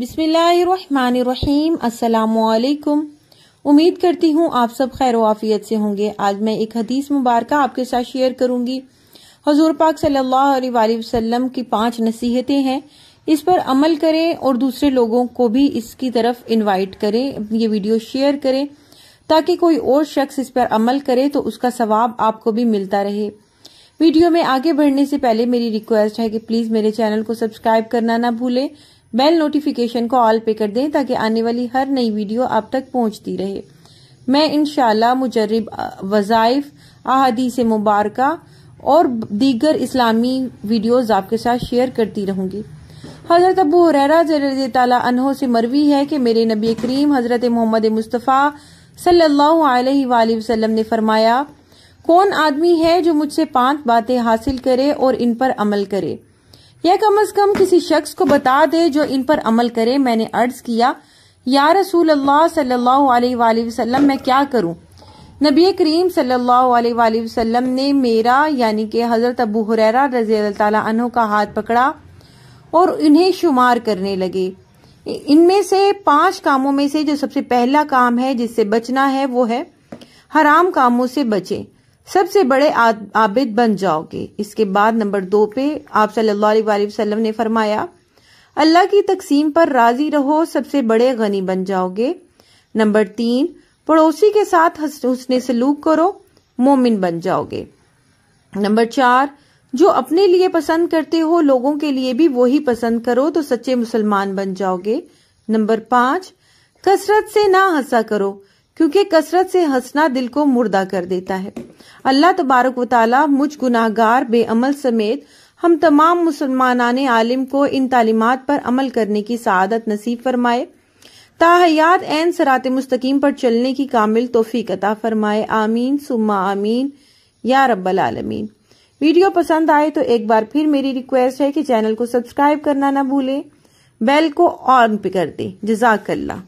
बिसमीम् असलकुम उम्मीद करती हूँ आप सब खैर वाफियत से होंगे आज मैं एक हदीस मुबारक आपके साथ शेयर करूंगी हजूर पाक सल्लल्लाहु अलैहि वसल्लम की पांच नसीहतें हैं इस पर अमल करें और दूसरे लोगों को भी इसकी तरफ इनवाइट करें ये वीडियो शेयर करें ताकि कोई और शख्स इस पर अमल करे तो उसका सवाब आपको भी मिलता रहे वीडियो में आगे बढ़ने से पहले मेरी रिक्वेस्ट है कि प्लीज मेरे चैनल को सब्सक्राइब करना ना भूलें बेल नोटिफिकेशन को ऑल पे कर दें ताकि आने वाली हर नई वीडियो आप तक पहुंचती रहे मैं इन मुजरब वज़ाइफ अहादीस मुबारक और दीगर इस्लामी वीडियोज आपके साथ शेयर करती रहूंगी हज़रत अबू हरेरा से मरवी है कि मेरे नबी करीम हज़रत मोहम्मद मुस्तफ़ा सल्लल्लाहु वसल्लम ने फरमाया कौन आदमी है जो मुझसे पांच बातें हासिल करे और इन पर अमल करे यह कम अज कम किसी शख्स को बता दे जो इन पर अमल करे मैंने अर्ज किया या रसूल अल्लाह सल्लल्लाहु अलैहि वसल्लम मैं क्या करूं नबी करीम सल्लल्लाहु अलैहि वसल्लम ने मेरा यानी के हज़रत अबू हुरैरा रजी तु का हाथ पकड़ा और इन्हें शुमार करने लगे इनमें से पांच कामों में से जो सबसे पहला काम है जिससे बचना है वो है हराम कामों से बचे सबसे बड़े आबिद बन जाओगे इसके बाद नंबर दो पे आप सल्लल्लाहु अलैहि वसल्लम ने फरमाया अल्लाह की तकसीम पर राजी रहो सबसे बड़े गनी बन जाओगे नंबर तीन पड़ोसी के साथ उसने सलूक करो मोमिन बन जाओगे नंबर चार जो अपने लिए पसंद करते हो लोगों के लिए भी वही पसंद करो तो सच्चे मुसलमान बन जाओगे नंबर पांच कसरत से ना हंसा करो क्योंकि कसरत से हंसना दिल को मुर्दा कर देता है अल्लाह तबारक वाली मुझ गुनागार बेअमल समेत हम तमाम मुसलमान आलिम को इन तालीमत पर अमल करने की सदत नसीब फरमाए ताहयात एन सरात मुस्तकीम पर चलने की कामिल तोफ़ी अता फरमाए आमीन सुम्मा आमीन या रब्बल आलमीन वीडियो पसंद आए तो एक बार फिर मेरी रिक्वेस्ट है कि चैनल को सब्सक्राइब करना ना भूलें बेल को ऑन पे कर दें जजाकल्ला